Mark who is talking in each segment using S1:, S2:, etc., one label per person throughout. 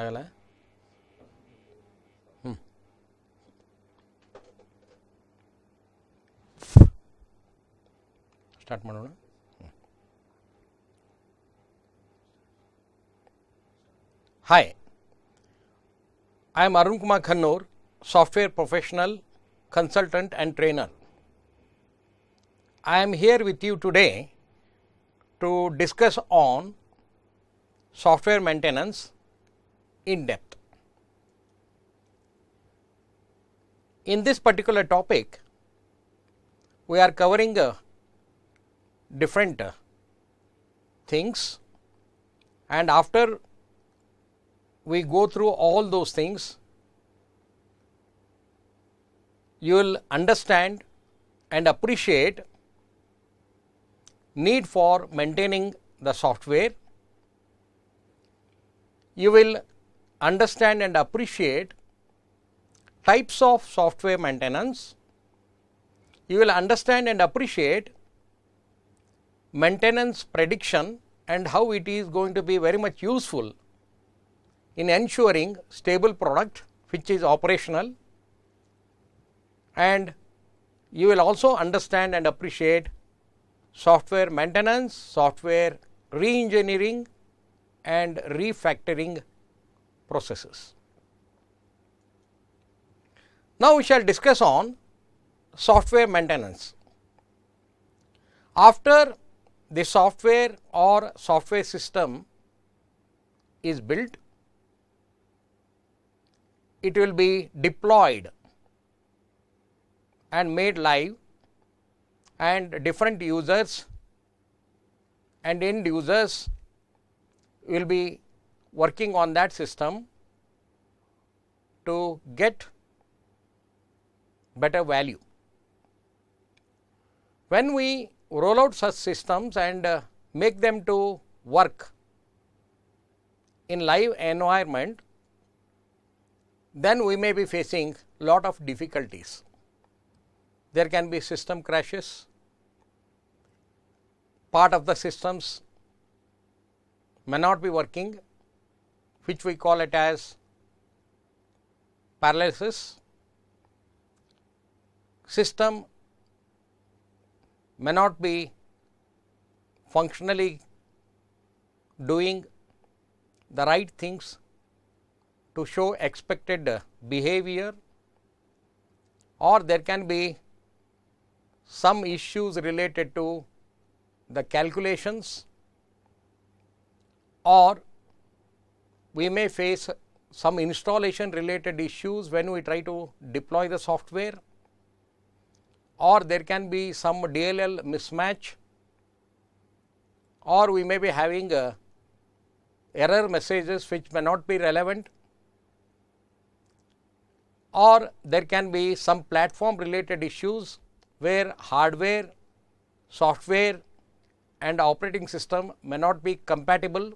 S1: ಆಗಲ್ಲ ಹ್ಞೂ ಸ್ಟಾರ್ಟ್ ಮಾಡೋಣ hi I am Arun Kumar ಖನ್ನೋರ್ software consultant and trainer. I am here with you today to discuss on software maintenance in depth. In this particular topic, we are covering uh, different uh, things and after we go through all those things, you will understand and appreciate need for maintaining the software. You will understand and appreciate types of software maintenance, you will understand and appreciate maintenance prediction and how it is going to be very much useful in ensuring stable product which is operational and you will also understand and appreciate software maintenance, software reengineering and refactoring processes. Now, we shall discuss on software maintenance. After the software or software system is built, it will be deployed and made live and different users and end users will be working on that system to get better value. When we roll out such systems and uh, make them to work in live environment, then we may be facing lot of difficulties. There can be system crashes, part of the systems may not be working which we call it as paralysis. System may not be functionally doing the right things to show expected behavior or there can be some issues related to the calculations or we may face some installation related issues when we try to deploy the software or there can be some DLL mismatch or we may be having uh, error messages which may not be relevant or there can be some platform related issues where hardware, software and operating system may not be compatible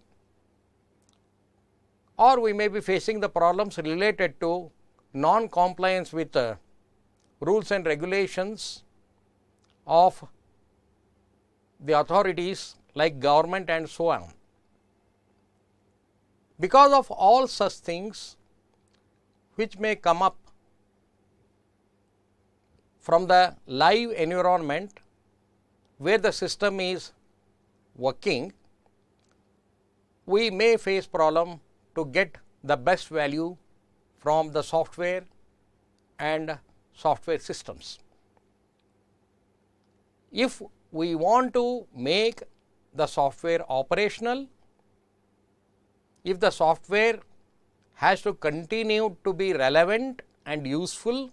S1: or we may be facing the problems related to non-compliance with uh, rules and regulations of the authorities like government and so on. Because of all such things which may come up from the live environment where the system is working, we may face problem to get the best value from the software and software systems. If we want to make the software operational, if the software has to continue to be relevant and useful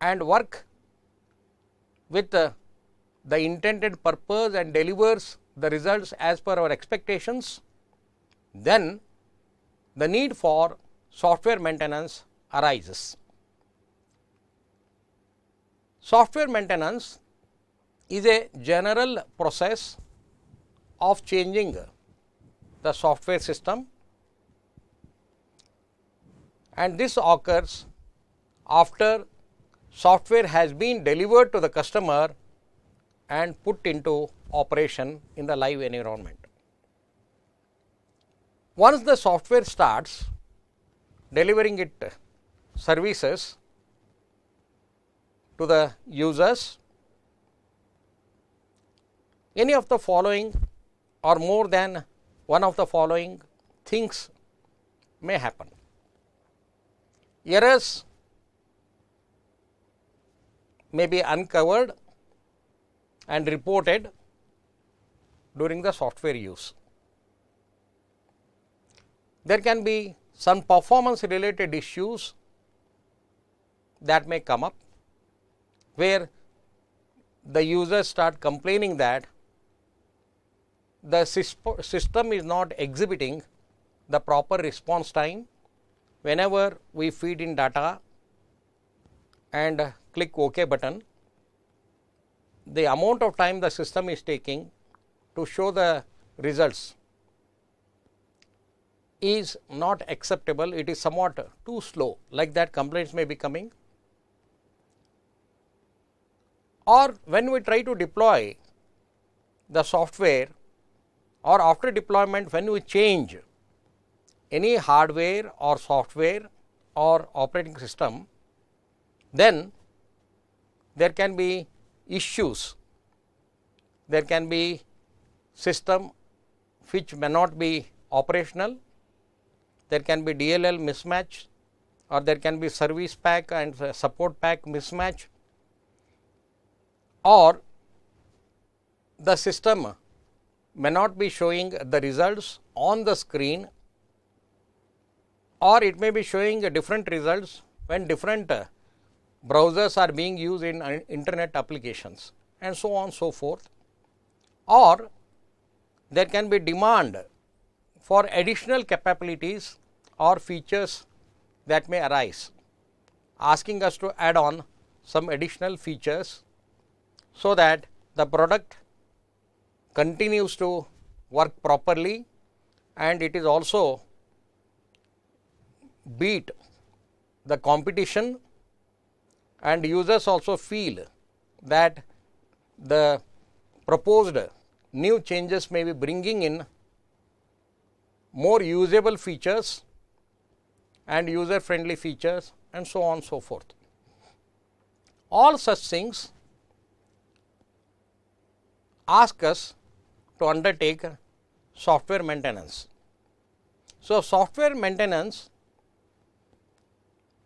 S1: and work with the, the intended purpose and delivers the results as per our expectations, then the need for software maintenance arises. Software maintenance is a general process of changing the software system and this occurs after software has been delivered to the customer and put into operation in the live environment. Once the software starts delivering it services to the users, any of the following or more than one of the following things may happen. Errors may be uncovered and reported during the software use. There can be some performance related issues that may come up where the users start complaining that the system is not exhibiting the proper response time whenever we feed in data and click OK button the amount of time the system is taking to show the results is not acceptable, it is somewhat too slow, like that complaints may be coming. Or when we try to deploy the software or after deployment when we change any hardware or software or operating system, then there can be issues, there can be system which may not be operational there can be DLL mismatch or there can be service pack and support pack mismatch or the system may not be showing the results on the screen or it may be showing different results when different uh, browsers are being used in internet applications and so on so forth or there can be demand for additional capabilities or features that may arise, asking us to add on some additional features so that the product continues to work properly and it is also beat the competition and users also feel that the proposed new changes may be bringing in more usable features and user friendly features and so on so forth. All such things ask us to undertake software maintenance. So, software maintenance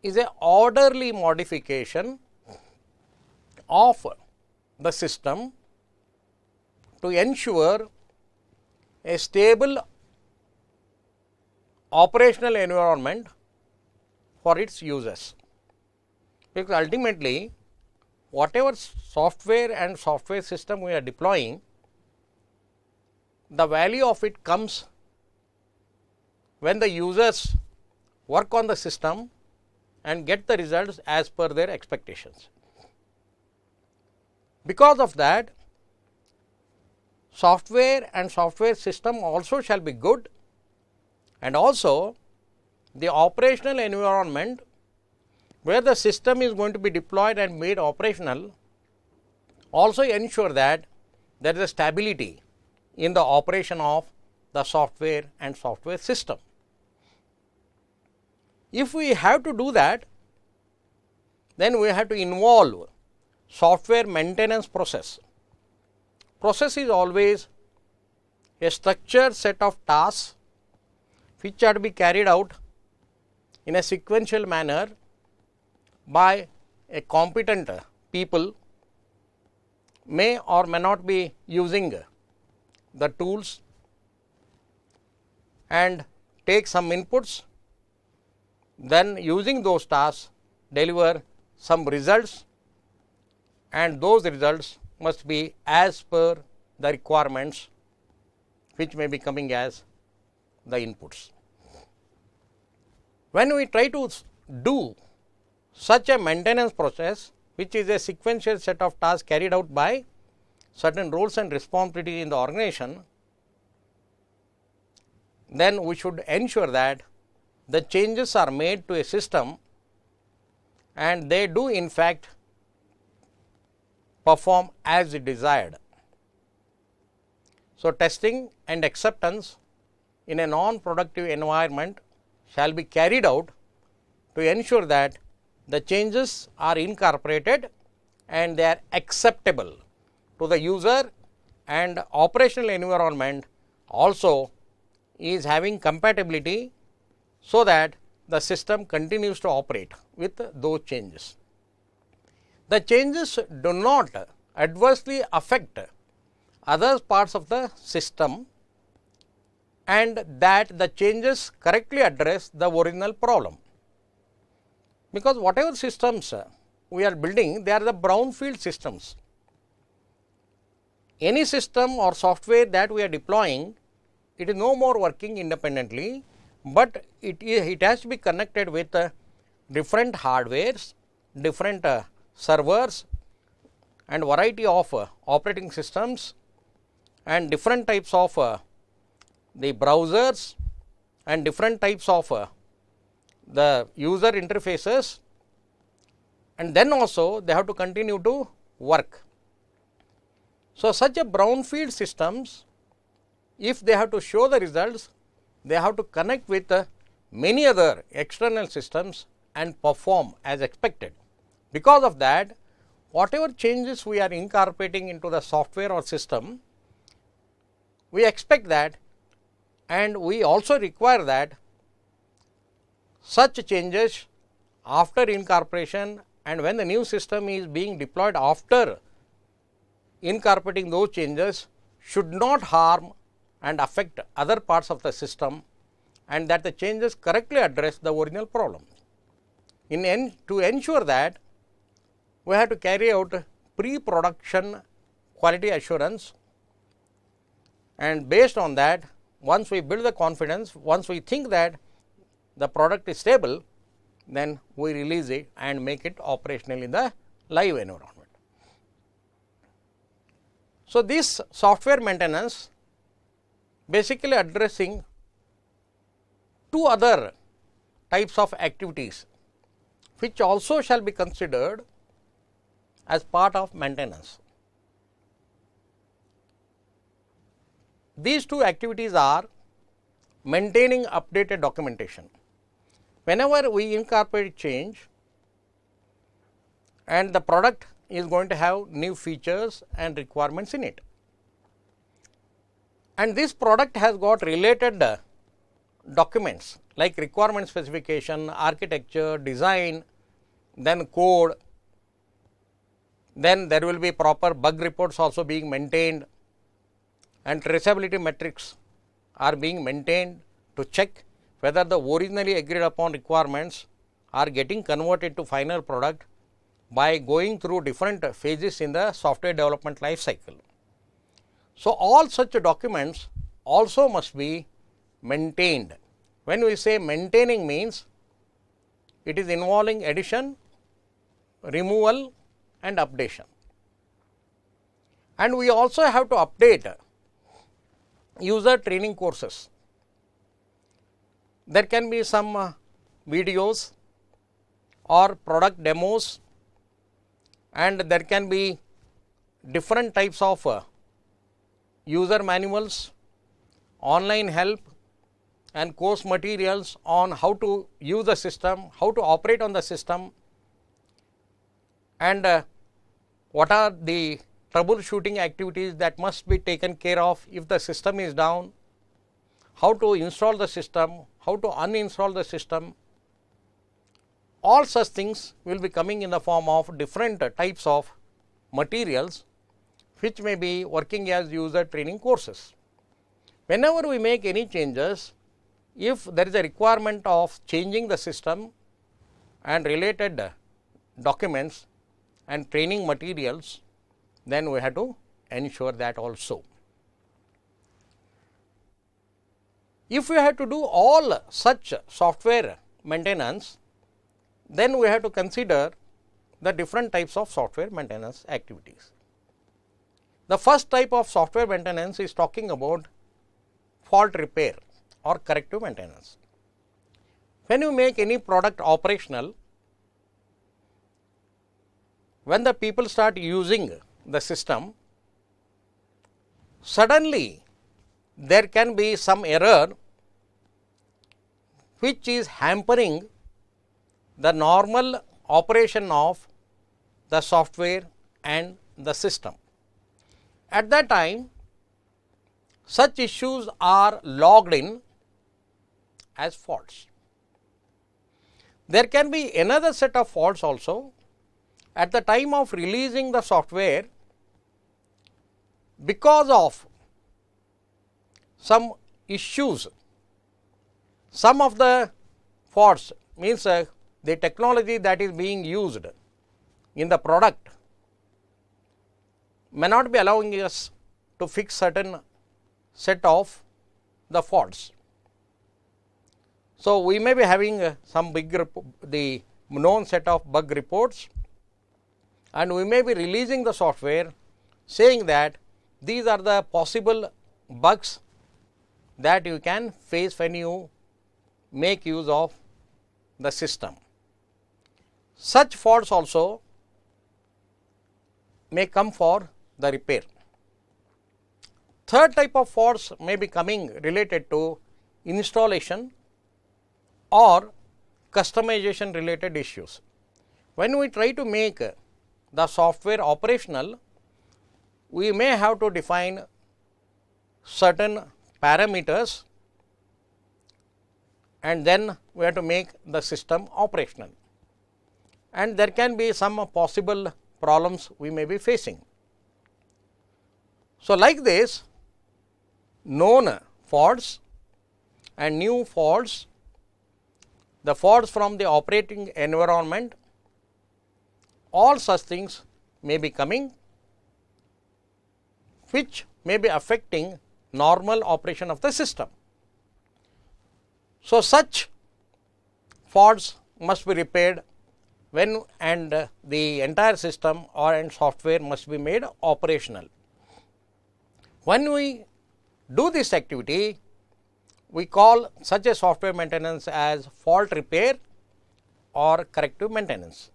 S1: is a orderly modification of the system to ensure a stable operational environment for its users. Because ultimately, whatever software and software system we are deploying, the value of it comes when the users work on the system and get the results as per their expectations. Because of that, software and software system also shall be good and also the operational environment where the system is going to be deployed and made operational also ensure that there is a stability in the operation of the software and software system. If we have to do that, then we have to involve software maintenance process. Process is always a structured set of tasks which are to be carried out in a sequential manner by a competent people may or may not be using the tools and take some inputs, then using those tasks deliver some results and those results must be as per the requirements which may be coming as the inputs. When we try to do such a maintenance process, which is a sequential set of tasks carried out by certain roles and responsibilities in the organization, then we should ensure that the changes are made to a system and they do in fact perform as desired. So, testing and acceptance in a non productive environment shall be carried out to ensure that the changes are incorporated and they are acceptable to the user and operational environment also is having compatibility so that the system continues to operate with those changes. The changes do not adversely affect other parts of the system and that the changes correctly address the original problem. Because whatever systems uh, we are building, they are the brownfield systems. Any system or software that we are deploying, it is no more working independently, but it, is, it has to be connected with uh, different hardwares, different uh, servers and variety of uh, operating systems and different types of uh, the browsers and different types of uh, the user interfaces and then also they have to continue to work. So, such a brownfield systems if they have to show the results they have to connect with uh, many other external systems and perform as expected. Because of that whatever changes we are incorporating into the software or system we expect that and we also require that such changes after incorporation and when the new system is being deployed after incorporating those changes should not harm and affect other parts of the system and that the changes correctly address the original problem. In en to ensure that we have to carry out pre-production quality assurance and based on that once we build the confidence, once we think that the product is stable, then we release it and make it operational in the live environment. So, this software maintenance basically addressing two other types of activities which also shall be considered as part of maintenance. These two activities are maintaining updated documentation. Whenever we incorporate change and the product is going to have new features and requirements in it. And this product has got related documents like requirement specification, architecture, design, then code, then there will be proper bug reports also being maintained and traceability metrics are being maintained to check whether the originally agreed upon requirements are getting converted to final product by going through different phases in the software development life cycle. So, all such documents also must be maintained. When we say maintaining means it is involving addition, removal and updation. And we also have to update user training courses. There can be some uh, videos or product demos and there can be different types of uh, user manuals, online help and course materials on how to use the system, how to operate on the system and uh, what are the troubleshooting activities that must be taken care of if the system is down, how to install the system, how to uninstall the system. All such things will be coming in the form of different types of materials which may be working as user training courses. Whenever we make any changes, if there is a requirement of changing the system and related documents and training materials, then we have to ensure that also. If we have to do all such software maintenance, then we have to consider the different types of software maintenance activities. The first type of software maintenance is talking about fault repair or corrective maintenance. When you make any product operational, when the people start using the system, suddenly there can be some error which is hampering the normal operation of the software and the system. At that time, such issues are logged in as faults. There can be another set of faults also. At the time of releasing the software, because of some issues, some of the faults means uh, the technology that is being used in the product may not be allowing us to fix certain set of the faults. So, we may be having uh, some big the known set of bug reports and we may be releasing the software saying that these are the possible bugs that you can face when you make use of the system. Such faults also may come for the repair. Third type of faults may be coming related to installation or customization related issues. When we try to make the software operational, we may have to define certain parameters and then we have to make the system operational. And there can be some possible problems we may be facing. So, like this known faults and new faults, the faults from the operating environment, all such things may be coming which may be affecting normal operation of the system. So, such faults must be repaired when and the entire system or and software must be made operational. When we do this activity, we call such a software maintenance as fault repair or corrective maintenance.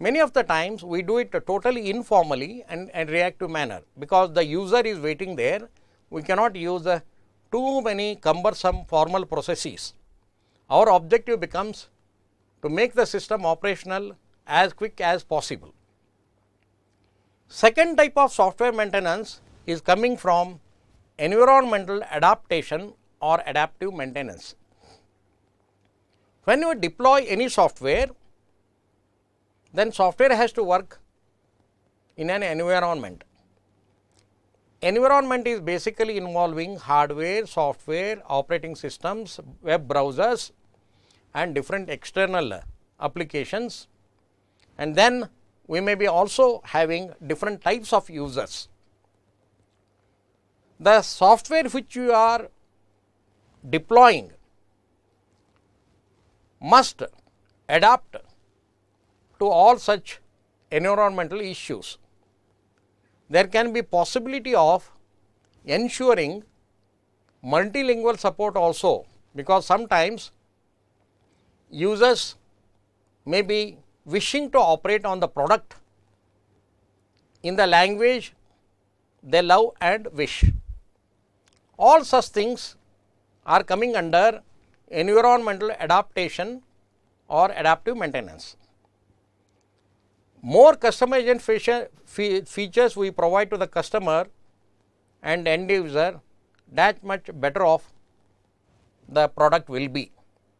S1: Many of the times we do it totally informally and, and reactive manner because the user is waiting there. We cannot use uh, too many cumbersome formal processes. Our objective becomes to make the system operational as quick as possible. Second type of software maintenance is coming from environmental adaptation or adaptive maintenance. When you deploy any software, then software has to work in an environment. Environment is basically involving hardware, software, operating systems, web browsers and different external applications and then we may be also having different types of users. The software which you are deploying must adapt to all such environmental issues. There can be possibility of ensuring multilingual support also because sometimes users may be wishing to operate on the product in the language they love and wish. All such things are coming under environmental adaptation or adaptive maintenance more customization features we provide to the customer and end user that much better off the product will be.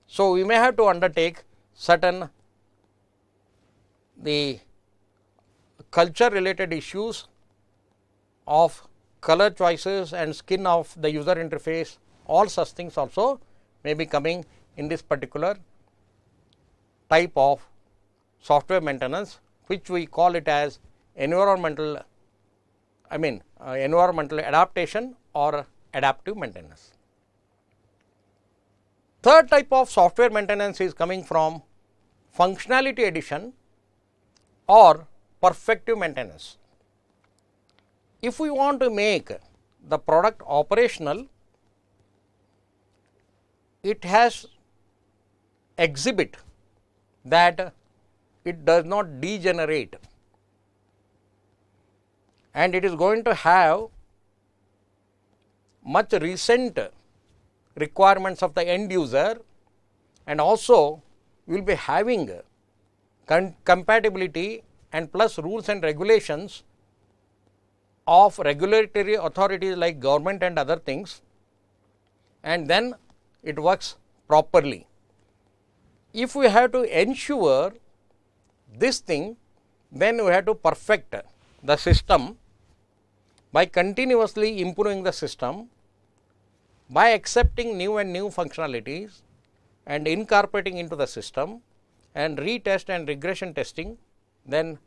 S1: So, we may have to undertake certain the culture related issues of color choices and skin of the user interface all such things also may be coming in this particular type of software maintenance which we call it as environmental, I mean uh, environmental adaptation or adaptive maintenance. Third type of software maintenance is coming from functionality addition or perfective maintenance. If we want to make the product operational, it has exhibit that it does not degenerate and it is going to have much recent requirements of the end user and also we will be having compatibility and plus rules and regulations of regulatory authorities like government and other things and then it works properly. If we have to ensure this thing, then we have to perfect the system by continuously improving the system by accepting new and new functionalities and incorporating into the system and retest and regression testing, then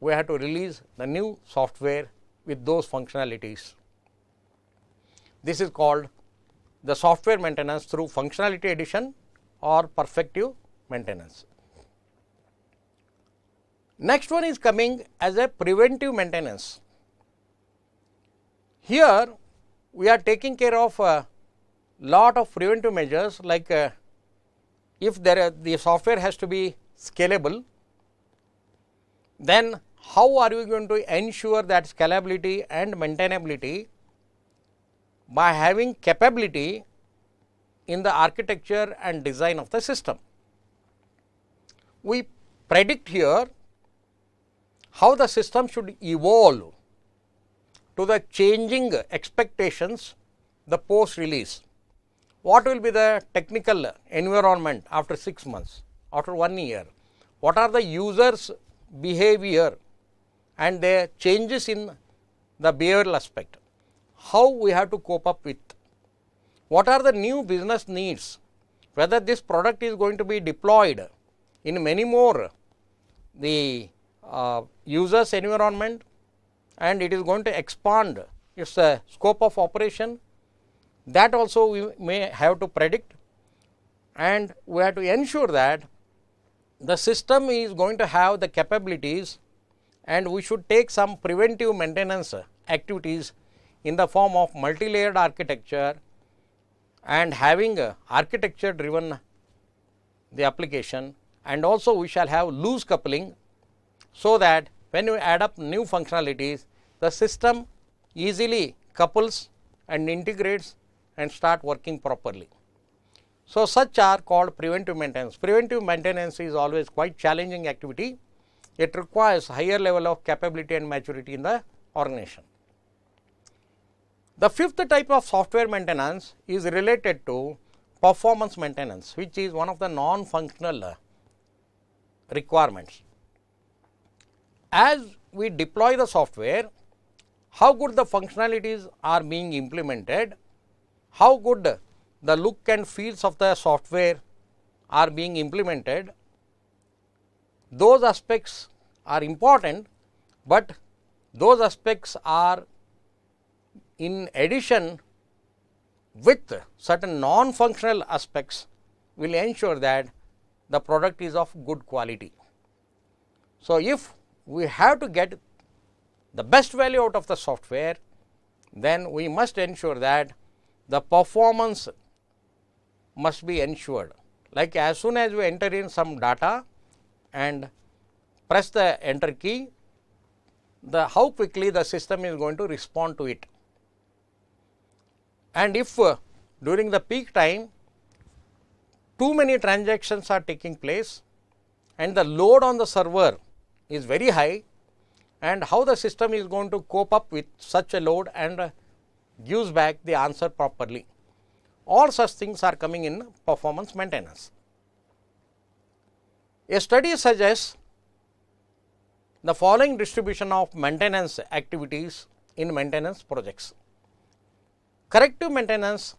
S1: we have to release the new software with those functionalities. This is called the software maintenance through functionality addition or perfective maintenance. Next one is coming as a preventive maintenance. Here we are taking care of a lot of preventive measures like uh, if there are, the software has to be scalable, then how are we going to ensure that scalability and maintainability by having capability in the architecture and design of the system. We predict here how the system should evolve to the changing expectations the post release. What will be the technical environment after 6 months, after 1 year? What are the users behavior and their changes in the behavioral aspect? How we have to cope up with? What are the new business needs? Whether this product is going to be deployed in many more the uh, users environment and it is going to expand its uh, scope of operation that also we may have to predict and we have to ensure that the system is going to have the capabilities and we should take some preventive maintenance activities in the form of multi-layered architecture and having architecture driven uh, the application and also we shall have loose coupling so that when you add up new functionalities, the system easily couples and integrates and start working properly. So, such are called preventive maintenance. Preventive maintenance is always quite challenging activity. It requires higher level of capability and maturity in the organization. The fifth type of software maintenance is related to performance maintenance, which is one of the non-functional uh, requirements as we deploy the software, how good the functionalities are being implemented, how good the look and feels of the software are being implemented, those aspects are important, but those aspects are in addition with certain non-functional aspects will ensure that the product is of good quality. So, if we have to get the best value out of the software, then we must ensure that the performance must be ensured. Like as soon as we enter in some data and press the enter key, the how quickly the system is going to respond to it. And if uh, during the peak time too many transactions are taking place and the load on the server is very high and how the system is going to cope up with such a load and gives back the answer properly. All such things are coming in performance maintenance. A study suggests the following distribution of maintenance activities in maintenance projects. Corrective maintenance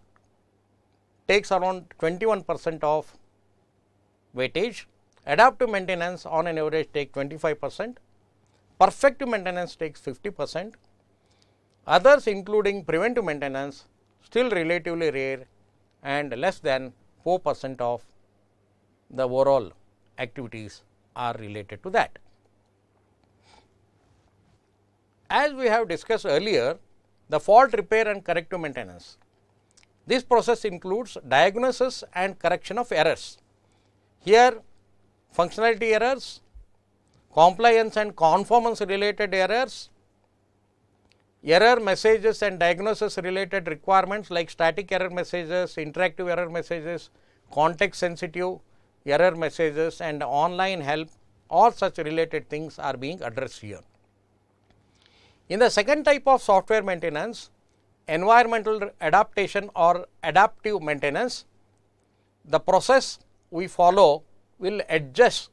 S1: takes around 21 percent of weightage, Adaptive maintenance on an average take 25 percent, perfective maintenance takes 50 percent, others including preventive maintenance still relatively rare and less than 4 percent of the overall activities are related to that. As we have discussed earlier, the fault repair and corrective maintenance. This process includes diagnosis and correction of errors. Here functionality errors, compliance and conformance related errors, error messages and diagnosis related requirements like static error messages, interactive error messages, context sensitive error messages and online help all such related things are being addressed here. In the second type of software maintenance, environmental adaptation or adaptive maintenance, the process we follow will adjust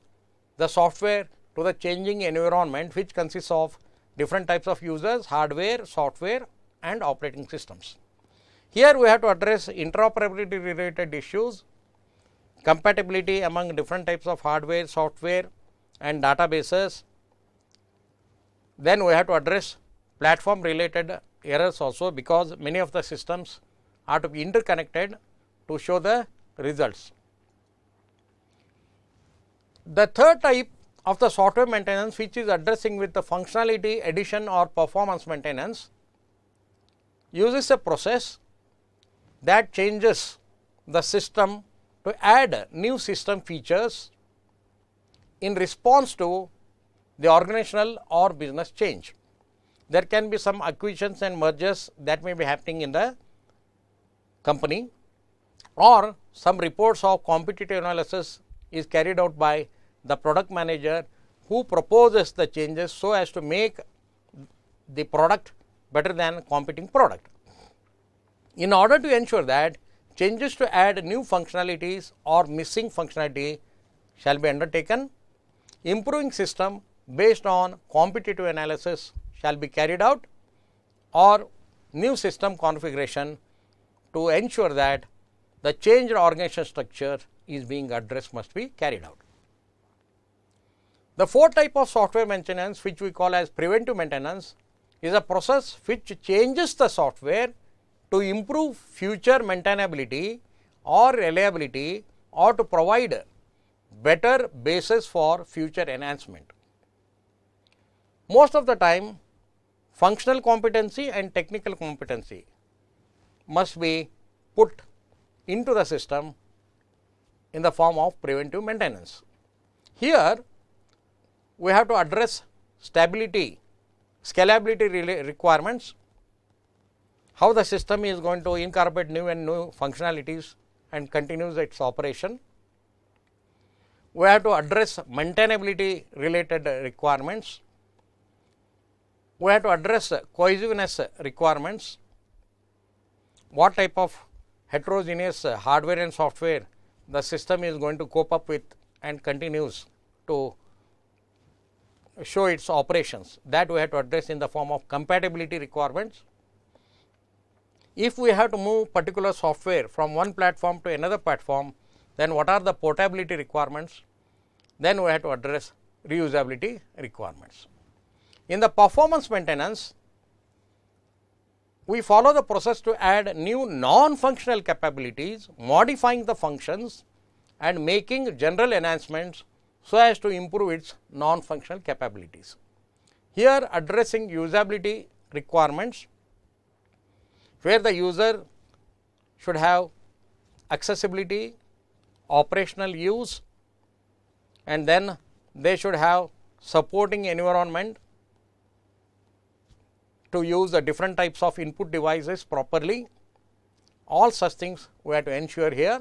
S1: the software to the changing environment which consists of different types of users, hardware, software and operating systems. Here we have to address interoperability related issues, compatibility among different types of hardware, software and databases. Then we have to address platform related errors also because many of the systems are to be interconnected to show the results. The third type of the software maintenance which is addressing with the functionality addition or performance maintenance uses a process that changes the system to add new system features in response to the organizational or business change. There can be some acquisitions and mergers that may be happening in the company or some reports of competitive analysis is carried out by the product manager who proposes the changes so as to make the product better than competing product. In order to ensure that changes to add new functionalities or missing functionality shall be undertaken, improving system based on competitive analysis shall be carried out or new system configuration to ensure that the changed organization structure is being addressed must be carried out. The fourth type of software maintenance which we call as preventive maintenance is a process which changes the software to improve future maintainability or reliability or to provide better basis for future enhancement. Most of the time functional competency and technical competency must be put into the system in the form of preventive maintenance. Here we have to address stability, scalability requirements, how the system is going to incorporate new and new functionalities and continues its operation. We have to address maintainability related requirements. We have to address cohesiveness requirements. What type of heterogeneous hardware and software the system is going to cope up with and continues to show its operations that we have to address in the form of compatibility requirements. If we have to move particular software from one platform to another platform, then what are the portability requirements? Then we have to address reusability requirements. In the performance maintenance, we follow the process to add new non-functional capabilities, modifying the functions and making general enhancements so as to improve its non-functional capabilities. Here addressing usability requirements where the user should have accessibility, operational use and then they should have supporting environment to use the different types of input devices properly. All such things we have to ensure here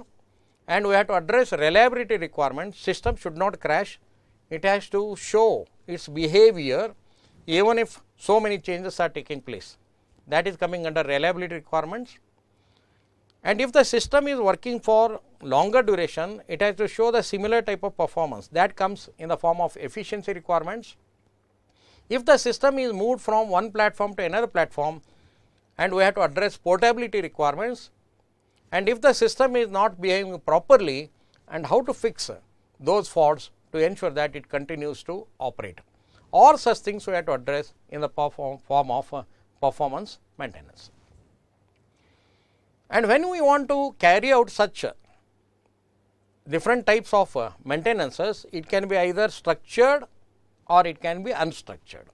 S1: and we have to address reliability requirement system should not crash it has to show its behavior even if so many changes are taking place that is coming under reliability requirements and if the system is working for longer duration it has to show the similar type of performance that comes in the form of efficiency requirements if the system is moved from one platform to another platform and we have to address portability requirements and if the system is not behaving properly and how to fix those faults to ensure that it continues to operate. All such things we have to address in the perform, form of uh, performance maintenance. And when we want to carry out such uh, different types of uh, maintenances, it can be either structured or it can be unstructured.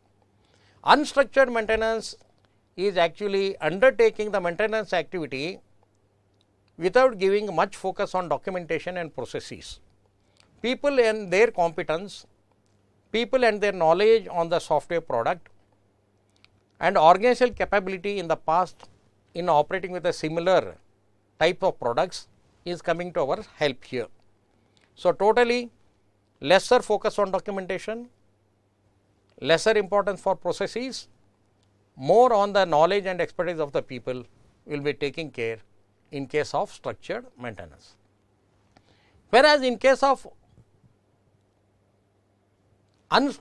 S1: Unstructured maintenance is actually undertaking the maintenance activity without giving much focus on documentation and processes. People and their competence, people and their knowledge on the software product and organizational capability in the past in operating with a similar type of products is coming to our help here. So, totally lesser focus on documentation, lesser importance for processes, more on the knowledge and expertise of the people will be taking care in case of structured maintenance. Whereas, in case of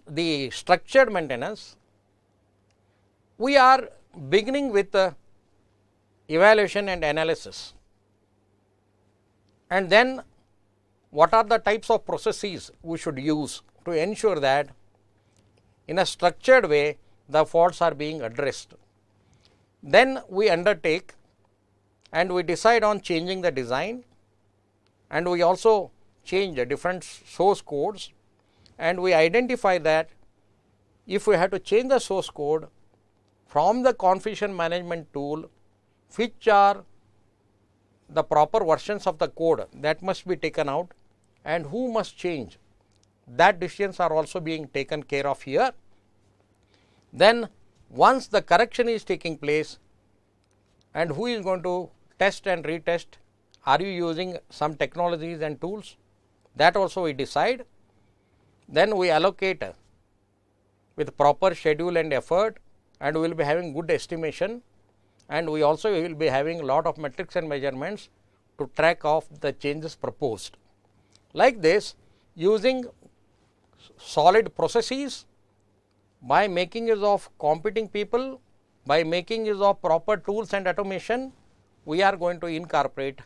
S1: the structured maintenance, we are beginning with the uh, evaluation and analysis and then what are the types of processes we should use to ensure that in a structured way the faults are being addressed. Then we undertake and we decide on changing the design and we also change the different source codes and we identify that if we have to change the source code from the configuration management tool which are the proper versions of the code that must be taken out and who must change that decisions are also being taken care of here. Then once the correction is taking place and who is going to test and retest, are you using some technologies and tools that also we decide. Then we allocate with proper schedule and effort and we will be having good estimation and we also will be having lot of metrics and measurements to track off the changes proposed. Like this using solid processes by making use of competing people, by making use of proper tools and automation we are going to incorporate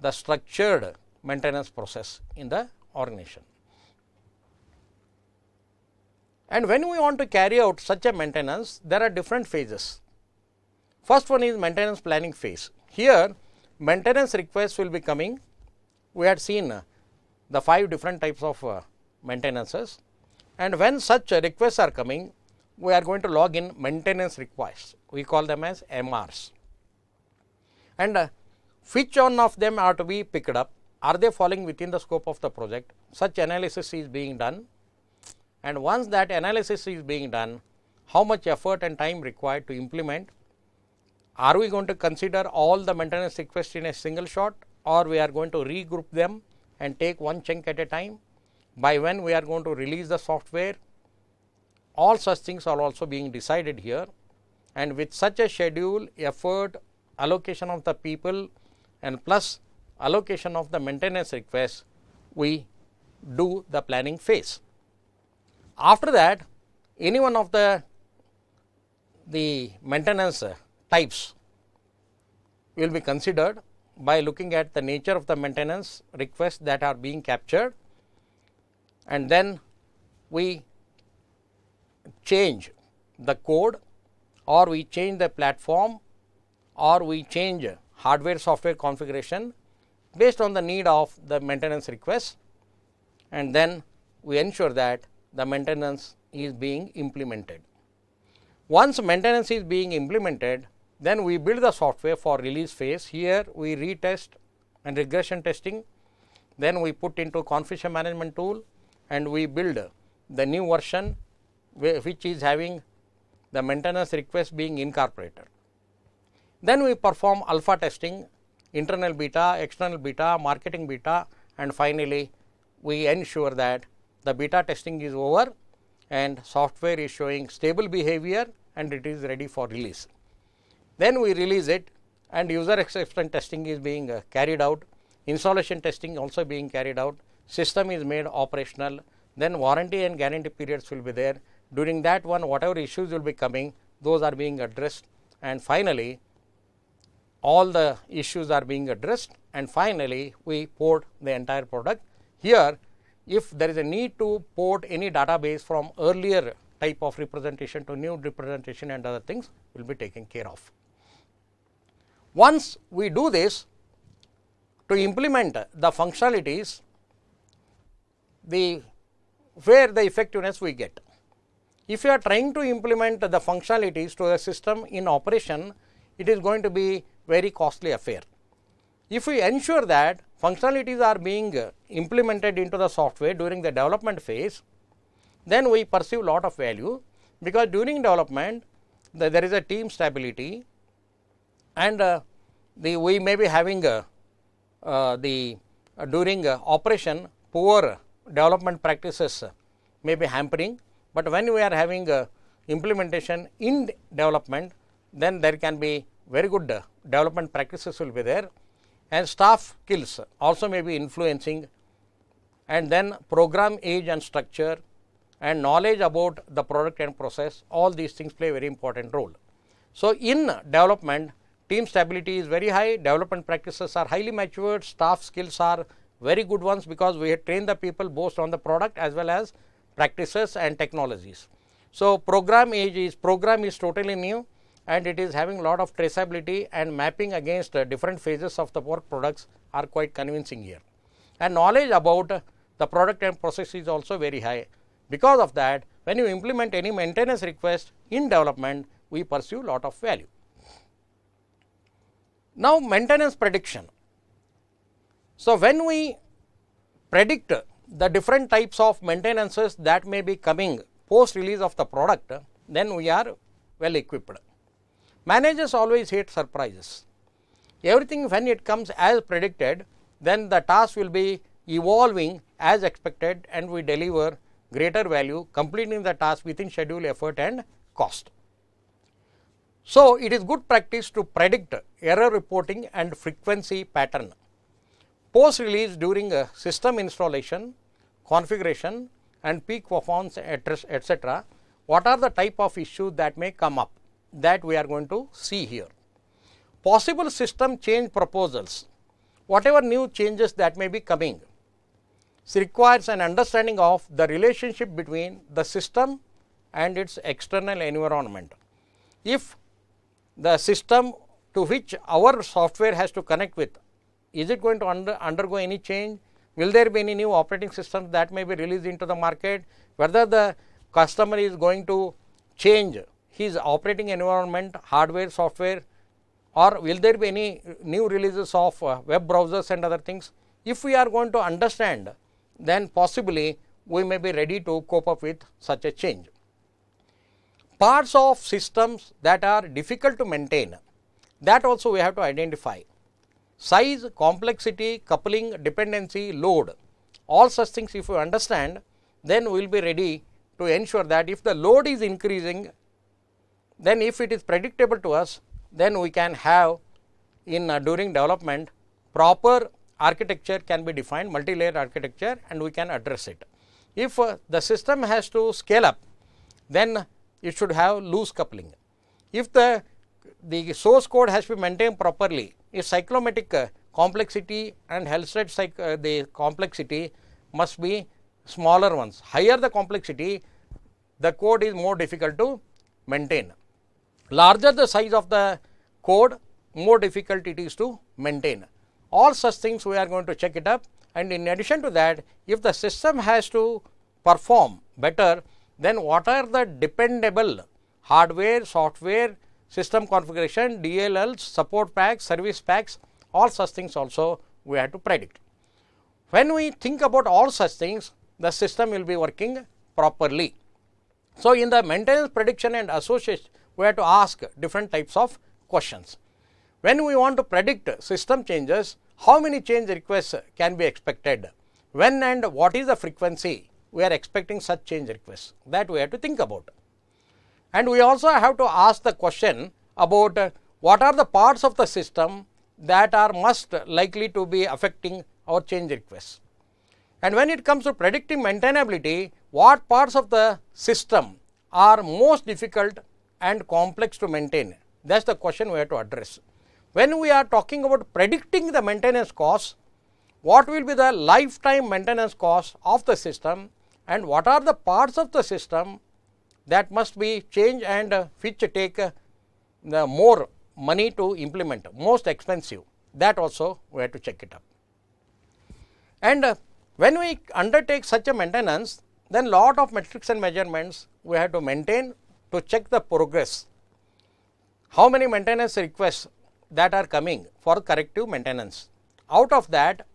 S1: the structured maintenance process in the organization. And when we want to carry out such a maintenance, there are different phases. First one is maintenance planning phase. Here, maintenance requests will be coming. We had seen uh, the five different types of uh, maintenances. And when such requests are coming, we are going to log in maintenance requests. We call them as MRs and uh, which one of them are to be picked up, are they falling within the scope of the project, such analysis is being done and once that analysis is being done, how much effort and time required to implement, are we going to consider all the maintenance requests in a single shot or we are going to regroup them and take one chunk at a time, by when we are going to release the software, all such things are also being decided here and with such a schedule, effort allocation of the people and plus allocation of the maintenance request, we do the planning phase. After that, any one of the, the maintenance types will be considered by looking at the nature of the maintenance requests that are being captured and then we change the code or we change the platform or we change hardware software configuration based on the need of the maintenance request and then we ensure that the maintenance is being implemented. Once maintenance is being implemented, then we build the software for release phase. Here we retest and regression testing, then we put into configuration management tool and we build the new version which is having the maintenance request being incorporated. Then we perform alpha testing, internal beta, external beta, marketing beta and finally, we ensure that the beta testing is over and software is showing stable behavior and it is ready for release. Then we release it and user acceptance testing is being uh, carried out, installation testing also being carried out, system is made operational, then warranty and guarantee periods will be there. During that one, whatever issues will be coming, those are being addressed and finally, all the issues are being addressed and finally, we port the entire product. Here, if there is a need to port any database from earlier type of representation to new representation and other things will be taken care of. Once we do this, to implement the functionalities, the where the effectiveness we get. If you are trying to implement the functionalities to a system in operation, it is going to be very costly affair. If we ensure that functionalities are being uh, implemented into the software during the development phase, then we perceive lot of value because during development the, there is a team stability and uh, the we may be having uh, uh, the uh, during uh, operation poor development practices may be hampering, but when we are having implementation in development then there can be very good uh, development practices will be there and staff skills also may be influencing and then program age and structure and knowledge about the product and process all these things play a very important role. So, in development team stability is very high, development practices are highly matured, staff skills are very good ones because we have trained the people both on the product as well as practices and technologies. So, program age is program is totally new and it is having lot of traceability and mapping against uh, different phases of the work products are quite convincing here. And knowledge about the product and process is also very high. Because of that, when you implement any maintenance request in development, we pursue lot of value. Now, maintenance prediction. So, when we predict the different types of maintenances that may be coming post release of the product, then we are well equipped. Managers always hate surprises. Everything when it comes as predicted, then the task will be evolving as expected and we deliver greater value completing the task within schedule, effort and cost. So, it is good practice to predict error reporting and frequency pattern. Post release during a system installation, configuration and peak performance etc. What are the type of issues that may come up? that we are going to see here. Possible system change proposals, whatever new changes that may be coming, requires an understanding of the relationship between the system and its external environment. If the system to which our software has to connect with, is it going to under, undergo any change? Will there be any new operating system that may be released into the market? Whether the customer is going to change his operating environment, hardware, software or will there be any new releases of uh, web browsers and other things. If we are going to understand then possibly we may be ready to cope up with such a change. Parts of systems that are difficult to maintain that also we have to identify. Size, complexity, coupling, dependency, load all such things if you understand then we will be ready to ensure that if the load is increasing then if it is predictable to us, then we can have in uh, during development proper architecture can be defined multi-layer architecture and we can address it. If uh, the system has to scale up, then it should have loose coupling. If the, the source code has to be maintained properly, if cyclomatic uh, complexity and Helmstedt cyc uh, the complexity must be smaller ones. Higher the complexity, the code is more difficult to maintain. Larger the size of the code, more difficult it is to maintain. All such things we are going to check it up and in addition to that, if the system has to perform better, then what are the dependable hardware, software, system configuration, DLLs, support packs, service packs, all such things also we have to predict. When we think about all such things, the system will be working properly. So, in the maintenance prediction and association we have to ask different types of questions. When we want to predict system changes, how many change requests can be expected? When and what is the frequency we are expecting such change requests? That we have to think about. And we also have to ask the question about what are the parts of the system that are most likely to be affecting our change requests. And when it comes to predicting maintainability, what parts of the system are most difficult and complex to maintain? That is the question we have to address. When we are talking about predicting the maintenance cost, what will be the lifetime maintenance cost of the system and what are the parts of the system that must be changed and uh, which take uh, the more money to implement, most expensive. That also we have to check it up. And uh, when we undertake such a maintenance, then lot of metrics and measurements we have to maintain to check the progress, how many maintenance requests that are coming for corrective maintenance. Out of that,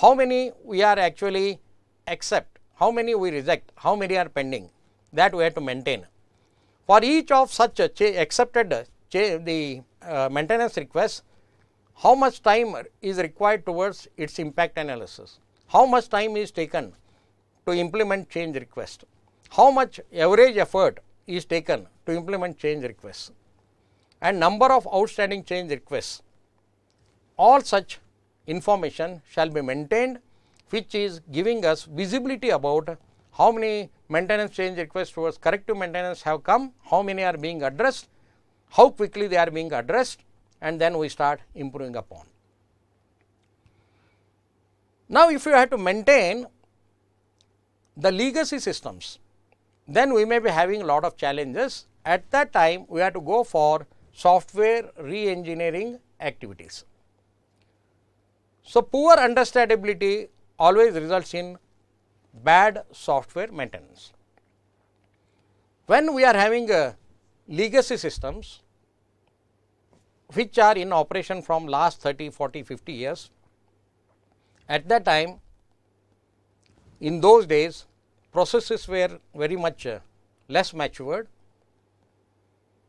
S1: how many we are actually accept, how many we reject, how many are pending that we have to maintain. For each of such accepted the uh, maintenance request, how much time is required towards its impact analysis, how much time is taken to implement change request, how much average effort is taken to implement change requests and number of outstanding change requests. All such information shall be maintained which is giving us visibility about how many maintenance change requests towards corrective maintenance have come, how many are being addressed, how quickly they are being addressed and then we start improving upon. Now, if you have to maintain the legacy systems, then we may be having a lot of challenges. At that time, we have to go for software re-engineering activities. So, poor understandability always results in bad software maintenance. When we are having a uh, legacy systems which are in operation from last 30, 40, 50 years, at that time in those days processes were very much uh, less matured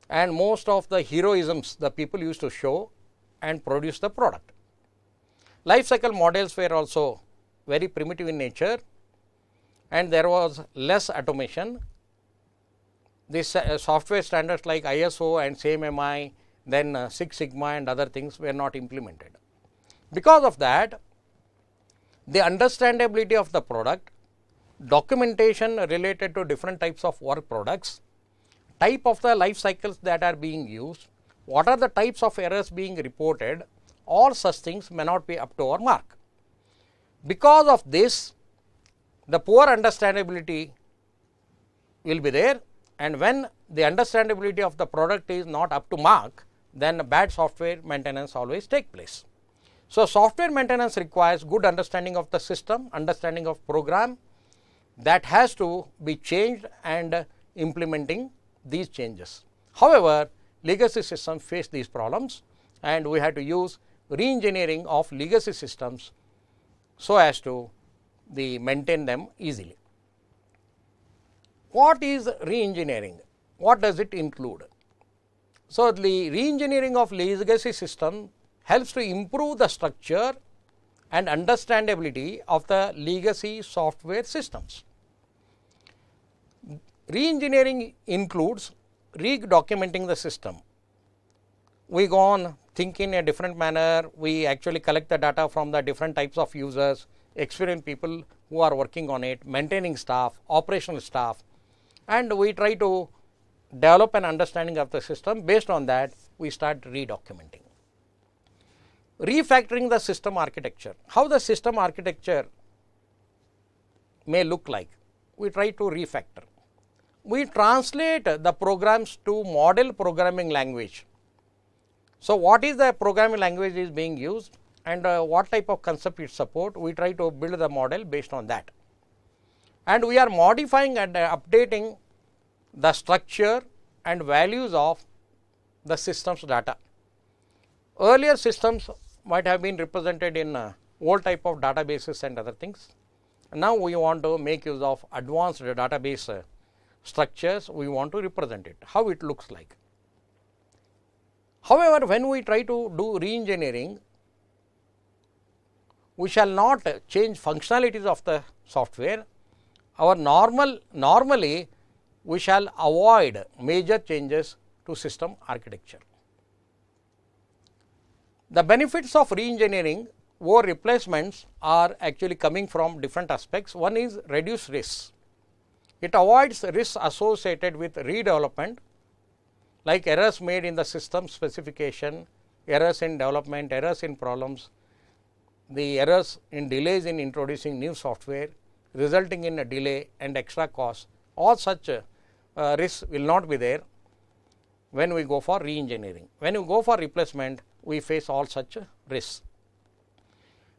S1: and most of the heroisms the people used to show and produce the product. Life cycle models were also very primitive in nature and there was less automation. These uh, software standards like ISO and CMMI, then uh, Six Sigma and other things were not implemented. Because of that, the understandability of the product documentation related to different types of work products, type of the life cycles that are being used, what are the types of errors being reported, all such things may not be up to our mark. Because of this, the poor understandability will be there and when the understandability of the product is not up to mark, then bad software maintenance always take place. So, software maintenance requires good understanding of the system, understanding of program, that has to be changed and uh, implementing these changes. However, legacy systems face these problems and we had to use re-engineering of legacy systems so as to the maintain them easily. What is re-engineering? What does it include? So, the re-engineering of legacy system helps to improve the structure and understandability of the legacy software systems. Reengineering includes re-documenting the system. We go on think in a different manner, we actually collect the data from the different types of users, experienced people who are working on it, maintaining staff, operational staff, and we try to develop an understanding of the system. Based on that, we start re-documenting refactoring the system architecture. How the system architecture may look like? We try to refactor. We translate the programs to model programming language. So, what is the programming language is being used and uh, what type of concept it support? We try to build the model based on that. And we are modifying and uh, updating the structure and values of the systems data earlier systems might have been represented in uh, old type of databases and other things. Now we want to make use of advanced database uh, structures, we want to represent it, how it looks like. However, when we try to do re-engineering, we shall not change functionalities of the software. Our normal, normally we shall avoid major changes to system architecture. The benefits of reengineering or replacements are actually coming from different aspects. One is reduced risks. It avoids risks associated with redevelopment like errors made in the system specification, errors in development, errors in problems, the errors in delays in introducing new software resulting in a delay and extra cost. All such uh, risks will not be there when we go for reengineering. When you go for replacement, we face all such risks.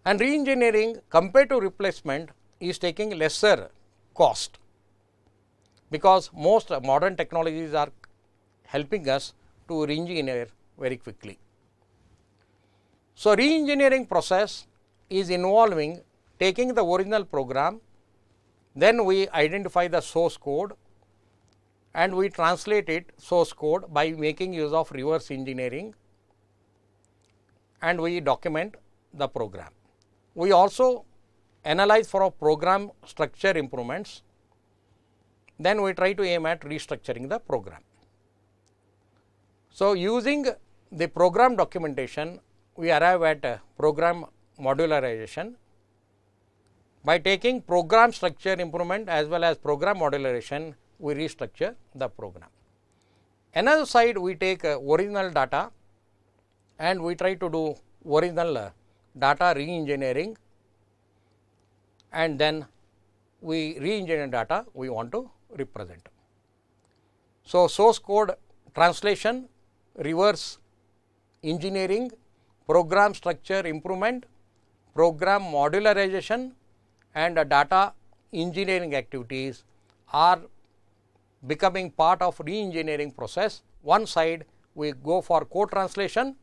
S1: And re-engineering compared to replacement is taking lesser cost because most modern technologies are helping us to re-engineer very quickly. So, re-engineering process is involving taking the original program, then we identify the source code and we translate it source code by making use of reverse engineering and we document the program. We also analyze for program structure improvements, then we try to aim at restructuring the program. So, using the program documentation, we arrive at program modularization by taking program structure improvement as well as program modularization, we restructure the program. Another side, we take uh, original data and we try to do original uh, data re-engineering and then we re-engineer data we want to represent. So, source code translation, reverse engineering, program structure improvement, program modularization and uh, data engineering activities are becoming part of re-engineering process. One side we go for code translation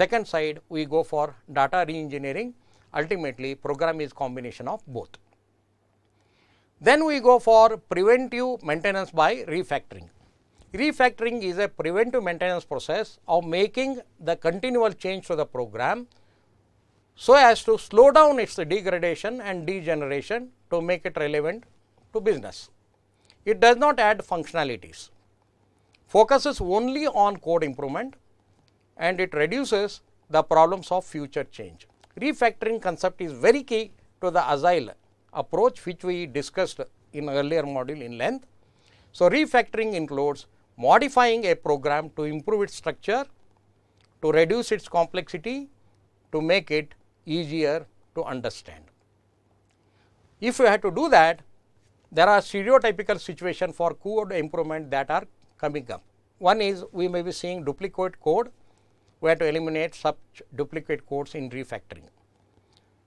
S1: Second side we go for data reengineering ultimately program is combination of both. Then we go for preventive maintenance by refactoring. Refactoring is a preventive maintenance process of making the continual change to the program so as to slow down its degradation and degeneration to make it relevant to business. It does not add functionalities, focuses only on code improvement and it reduces the problems of future change. Refactoring concept is very key to the agile approach which we discussed in earlier module in length. So, refactoring includes modifying a program to improve its structure, to reduce its complexity, to make it easier to understand. If you have to do that, there are stereotypical situations for code improvement that are coming up. One is we may be seeing duplicate code we have to eliminate such duplicate codes in refactoring.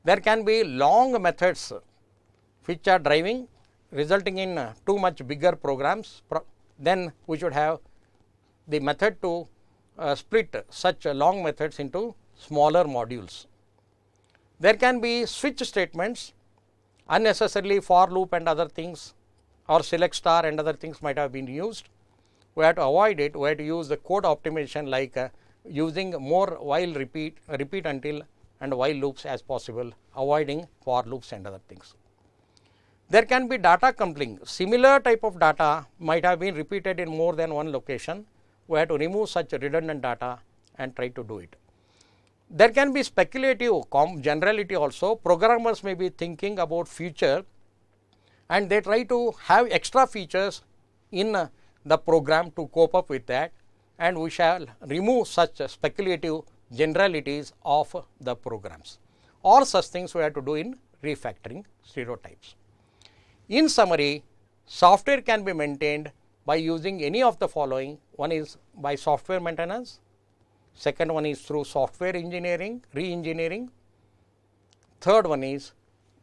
S1: There can be long methods which are driving resulting in uh, too much bigger programs, then we should have the method to uh, split such long methods into smaller modules. There can be switch statements unnecessarily for loop and other things or select star and other things might have been used. We have to avoid it, we have to use the code optimization like uh, using more while repeat, repeat until and while loops as possible, avoiding for loops and other things. There can be data coupling. Similar type of data might have been repeated in more than one location. We have to remove such redundant data and try to do it. There can be speculative generality also. Programmers may be thinking about future and they try to have extra features in the program to cope up with that and we shall remove such speculative generalities of the programs. All such things we have to do in refactoring stereotypes. In summary, software can be maintained by using any of the following. One is by software maintenance, second one is through software engineering, re-engineering, third one is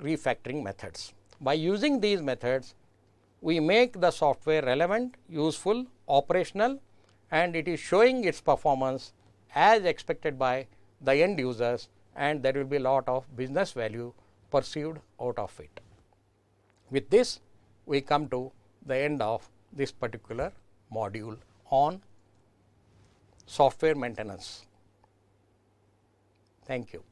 S1: refactoring methods. By using these methods, we make the software relevant, useful, operational and it is showing its performance as expected by the end users and there will be a lot of business value perceived out of it. With this, we come to the end of this particular module on software maintenance. Thank you.